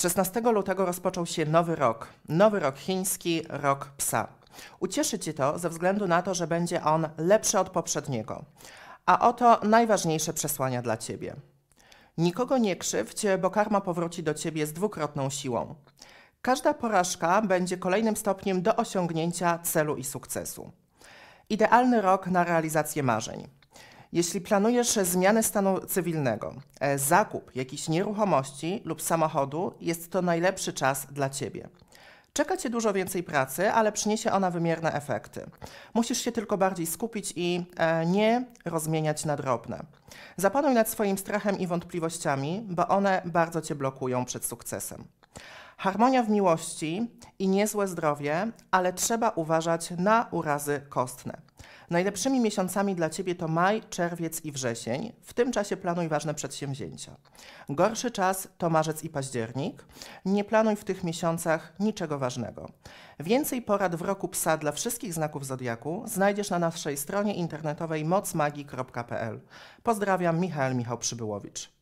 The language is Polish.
16 lutego rozpoczął się nowy rok. Nowy rok chiński, rok psa. Ucieszy Cię to ze względu na to, że będzie on lepszy od poprzedniego. A oto najważniejsze przesłania dla Ciebie. Nikogo nie krzywdź, bo karma powróci do Ciebie z dwukrotną siłą. Każda porażka będzie kolejnym stopniem do osiągnięcia celu i sukcesu. Idealny rok na realizację marzeń. Jeśli planujesz zmianę stanu cywilnego, e, zakup jakiejś nieruchomości lub samochodu, jest to najlepszy czas dla Ciebie. Czeka Cię dużo więcej pracy, ale przyniesie ona wymierne efekty. Musisz się tylko bardziej skupić i e, nie rozmieniać na drobne. Zapanuj nad swoim strachem i wątpliwościami, bo one bardzo Cię blokują przed sukcesem. Harmonia w miłości i niezłe zdrowie, ale trzeba uważać na urazy kostne. Najlepszymi miesiącami dla Ciebie to maj, czerwiec i wrzesień. W tym czasie planuj ważne przedsięwzięcia. Gorszy czas to marzec i październik. Nie planuj w tych miesiącach niczego ważnego. Więcej porad w roku psa dla wszystkich znaków zodiaku znajdziesz na naszej stronie internetowej mocmagi.pl. Pozdrawiam, Michał Michał Przybyłowicz.